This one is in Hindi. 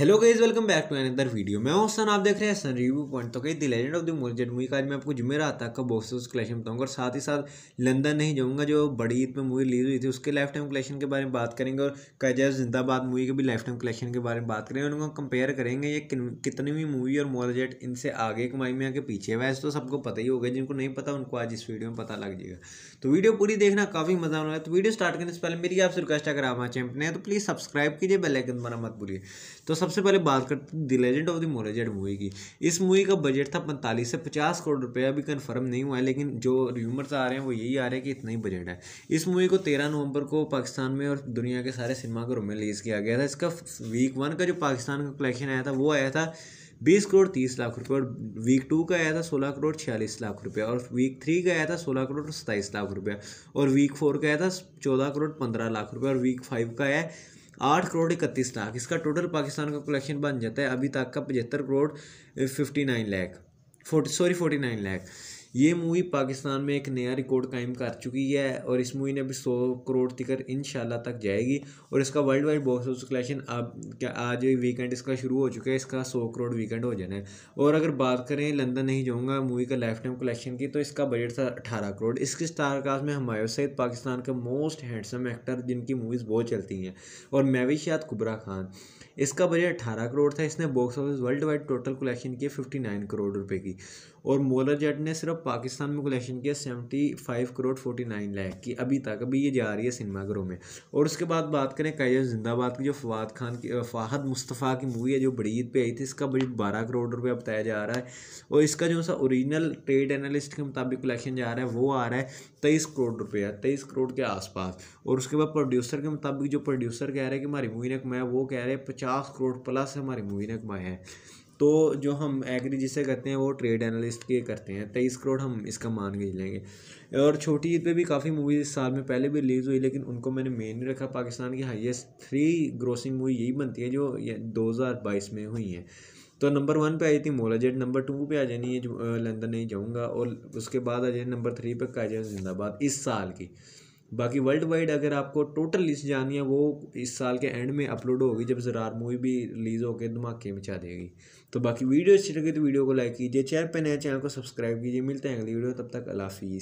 hello guys welcome back to another video मैं ओसन आप देख रहे हैं सन रिव्यू पॉइंट तो कहीं दी लेजेंड ऑफ द मोर्जेड मूवी का आज मैं आपको जुमेरा तक का ऑफिस कलेक्शन बताऊंगा और साथ ही साथ लंदन नहीं जाऊंगा जो बड़ी ईद में मूवी रिलीज हुई थी उसके लाइफ टाइम कलेक्शन के बारे में बात करेंगे और कैजैब जिंदाबाद मूवी के भी लाइफ टाइम कलेक्शन के बारे में बात करेंगे उनको कंपेयर करेंगे ये कितनी भी मूवी और मोरजेट इनसे आगे कमाई में आगे पीछे वैसे तो सबको पता ही होगा जिनको नहीं पता उनको आज इस वीडियो में पता लग जाएगा तो वीडियो पूरी देखना काफ़ी मजा आने वाला है तो वीडियो स्टार्ट करने से पहले मेरी आपसे रिक्वेस्ट अगर आप हमारे चैनल तो प्लीज़ सब्सक्राइब कीजिए बेलाइकन बना मत भूलिए तो सब सबसे पहले बात करते हैं द लेजेंड ऑफ द मोरेजेड मूवी की इस मूवी का बजट था पैंतालीस से पचास करोड़ रुपये अभी कन्फर्म नहीं हुआ है लेकिन जो र्यूमर्स आ रहे हैं वो यही आ रहे हैं कि इतना ही बजट है इस मूवी को तेरह नवंबर को पाकिस्तान में और दुनिया के सारे सिनेमाघरों में रिलीज़ किया गया था इसका वीक वन का जो पाकिस्तान का कलेक्शन आया था वो आया था बीस करोड़ तीस लाख रुपए और वीक टू का आया था सोलह करोड़ छियालीस लाख रुपया और वीक थ्री का आया था सोलह करोड़ सत्ताईस लाख रुपया और वीक फोर का आया था चौदह करोड़ पंद्रह लाख रुपए और वीक फाइव का आया आठ करोड़ इकतीस लाख इसका टोटल पाकिस्तान का कलेक्शन बन जाता है अभी तक का पचहत्तर crore fifty nine lakh forty sorry forty nine lakh ये मूवी पाकिस्तान में एक नया रिकॉर्ड कायम कर चुकी है और इस मूवी ने अभी सौ करोड़ तिकर इन तक जाएगी और इसका world wide box office collection अब क्या आज वीकेंड इसका शुरू हो चुका है इसका सौ करोड़ वीकेंड हो जाना है और अगर बात करें लंदन नहीं जाऊँगा मूवी का लाइफ टाइम कलेक्शन की तो इसका बजट था अठारह करोड़ इसके स्टारकास्ट में हमारे सैद पाकिस्तान का मोस्ट हैंडसम एक्टर जिनकी मूवीज़ बहुत चलती हैं और मैविशात कुबरा खान इसका बजट अठारह करोड़ था इसने box office world wide total collection किया फिफ्टी नाइन करोड़ रुपये की और मोलर जेट ने सिर्फ पाकिस्तान में कलेक्शन किया seventy five crore forty nine lakh की अभी तक अभी ये जा रही है सिनेमाघरों में और उसके बाद बात करें कैद जिंदाबाद की जो फवाद खान की फाहद मुस्तफ़ा की मूवी है जो बड़ी ईद पर आई थी इसका बजट बारह करोड़ रुपया बताया जा रहा है और इसका जो सा ओरिजिनल ट्रेड एनालिस्ट के मुताबिक कलेक्शन जा रहा है वो आ रहा है तेईस करोड़ रुपया तेईस करोड़ के आसपास और उसके बाद प्रोड्यूसर के मुताबिक जो प्रोड्यूसर कह रहे हैं कि हमारी मूवी ने कमाया वो कह रहे हैं पचास करोड़ प्लस हमारी मूवी ने कमाया है तो जो हम एग्री जिसे कहते हैं वो ट्रेड एनालिस्ट के करते हैं तेईस करोड़ हम इसका मान के लेंगे और छोटी ईद पे भी काफ़ी मूवीज़ इस साल में पहले भी रिलीज़ हुई लेकिन उनको मैंने मेन नहीं रखा पाकिस्तान की हाईएस्ट थ्री ग्रोसिंग मूवी यही बनती है जो दो हज़ार बाईस में हुई हैं तो नंबर वन पे आई थी मोला जेट नंबर टू पे आ जानी है लंदन नहीं जाऊँगा और उसके बाद आ जाए नंबर थ्री पे काजल जिंदाबाद इस साल की बाकी वर्ल्ड वाइड अगर आपको टोटल लिस्ट जानी है वो इस साल के एंड में अपलोड होगी जब जरार मूवी भी रिलीज़ होकर धमाके मचा देगी तो बाकी वीडियो अच्छी लगी तो वीडियो को लाइक कीजिए चैनल पर नए चैनल को सब्सक्राइब कीजिए मिलते हैं अगली वीडियो तब तक अलाफीज़